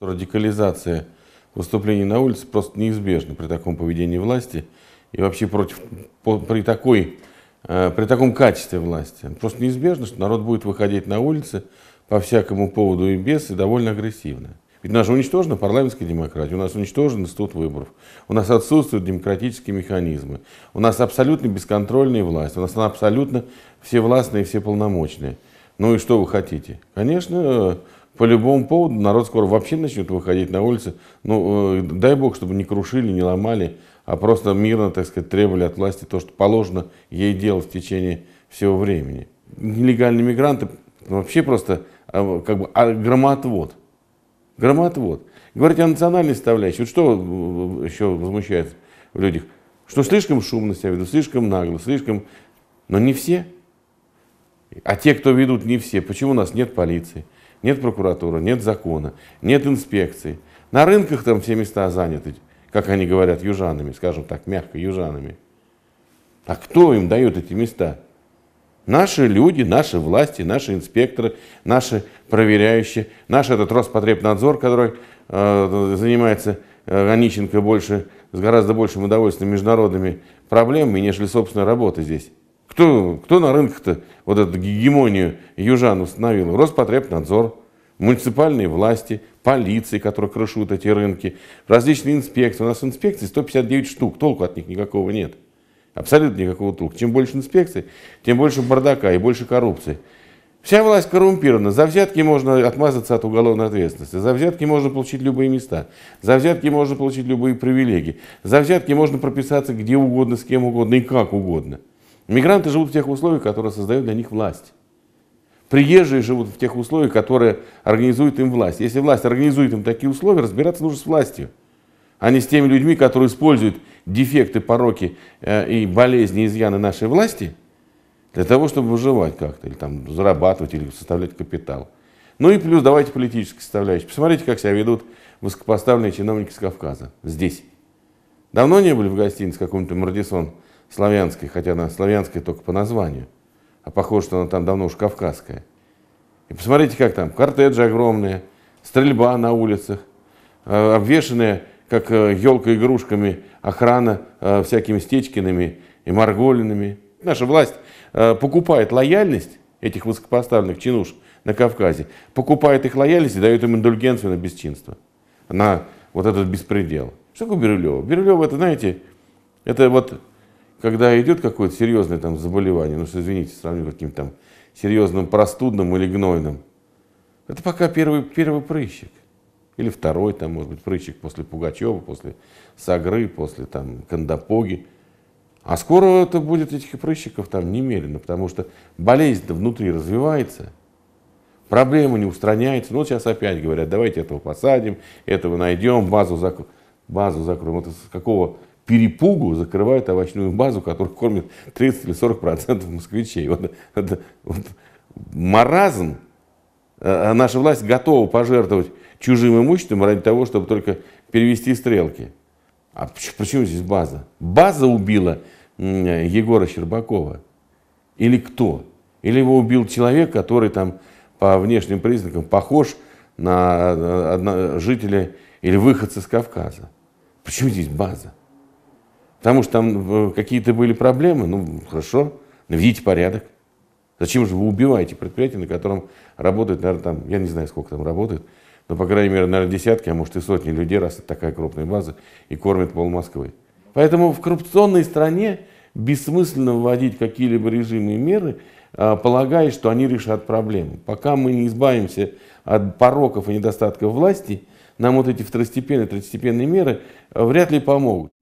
Радикализация выступлений на улице просто неизбежна при таком поведении власти и вообще против, по, при, такой, э, при таком качестве власти. Просто неизбежно, что народ будет выходить на улицы по всякому поводу и без, и довольно агрессивно. Ведь у нас же уничтожена парламентская демократия, у нас уничтожен институт выборов, у нас отсутствуют демократические механизмы, у нас абсолютно бесконтрольная власть, у нас она абсолютно всевластная и всеполномочная. Ну и что вы хотите? Конечно, по любому поводу народ скоро вообще начнет выходить на улицы. Ну, э, дай бог, чтобы не крушили, не ломали, а просто мирно, так сказать, требовали от власти то, что положено ей делать в течение всего времени. Нелегальные мигранты вообще просто э, как бы а, громотвод. Громотвод. Говорить о национальной составляющей. Вот что э, еще возмущает в людях? Что слишком шумно себя ведут, слишком нагло, слишком... Но не все. А те, кто ведут, не все. Почему у нас нет полиции? Нет прокуратуры, нет закона, нет инспекции. На рынках там все места заняты, как они говорят, южанами, скажем так, мягко, южанами. А кто им дает эти места? Наши люди, наши власти, наши инспекторы, наши проверяющие, наш этот Роспотребнадзор, который э, занимается э, больше, с гораздо большим удовольствием международными проблемами, нежели собственной работы здесь. Кто, кто на рынках-то вот эту гегемонию южан установил? Роспотребнадзор, муниципальные власти, полиции, которые крышуют эти рынки, различные инспекции. У нас инспекций 159 штук, толку от них никакого нет. Абсолютно никакого толку. Чем больше инспекций, тем больше бардака и больше коррупции. Вся власть коррумпирована. За взятки можно отмазаться от уголовной ответственности. За взятки можно получить любые места. За взятки можно получить любые привилегии. За взятки можно прописаться где угодно, с кем угодно и как угодно. Мигранты живут в тех условиях, которые создают для них власть. Приезжие живут в тех условиях, которые организует им власть. Если власть организует им такие условия, разбираться нужно с властью, а не с теми людьми, которые используют дефекты, пороки э, и болезни, изъяны нашей власти для того, чтобы выживать как-то, или там зарабатывать, или составлять капитал. Ну и плюс давайте политической составляющей. Посмотрите, как себя ведут высокопоставленные чиновники с Кавказа здесь. Давно не были в гостинице каком-то Мардисон славянской, хотя она славянская только по названию, а похоже, что она там давно уж кавказская. И посмотрите, как там, кортеджи огромные, стрельба на улицах, э, обвешенная, как елка э, игрушками, охрана э, всякими стечкиными и Марголинами. Наша власть покупает лояльность этих высокопоставленных чинуш на Кавказе, покупает их лояльность и дает им индульгенцию на бесчинство, на вот этот беспредел. Что такое Бирюлево? Бирюлево это, знаете, это вот когда идет какое-то серьезное там заболевание, ну что, извините, сравниваю каким-то там серьезным простудным или гнойным, это пока первый, первый прыщик. Или второй, там, может быть, прыщик после Пугачева, после Сагры, после там Кандапоги. А скоро это будет этих прыщиков там немерено, потому что болезнь внутри развивается, проблема не устраняется. Ну, вот сейчас опять говорят, давайте этого посадим, этого найдем, базу, закро... базу закроем. Вот с какого перепугу закрывают овощную базу, которую кормит 30 или 40 процентов москвичей. Вот, это, вот, маразм. А, а наша власть готова пожертвовать чужим имуществом ради того, чтобы только перевести стрелки. А почему здесь база? База убила Егора Щербакова. Или кто? Или его убил человек, который там по внешним признакам похож на а, жителя или выходца с Кавказа. Почему здесь база? Потому что там э, какие-то были проблемы, ну хорошо, наведите порядок. Зачем же вы убиваете предприятие, на котором работает, наверное, там, я не знаю, сколько там работает, но, по крайней мере, наверное, десятки, а может и сотни людей, раз это такая крупная база, и кормит пол Москвы. Поэтому в коррупционной стране бессмысленно вводить какие-либо режимы и меры, а, полагая, что они решат проблемы. Пока мы не избавимся от пороков и недостатков власти, нам вот эти второстепенные, третьестепенные меры э, вряд ли помогут.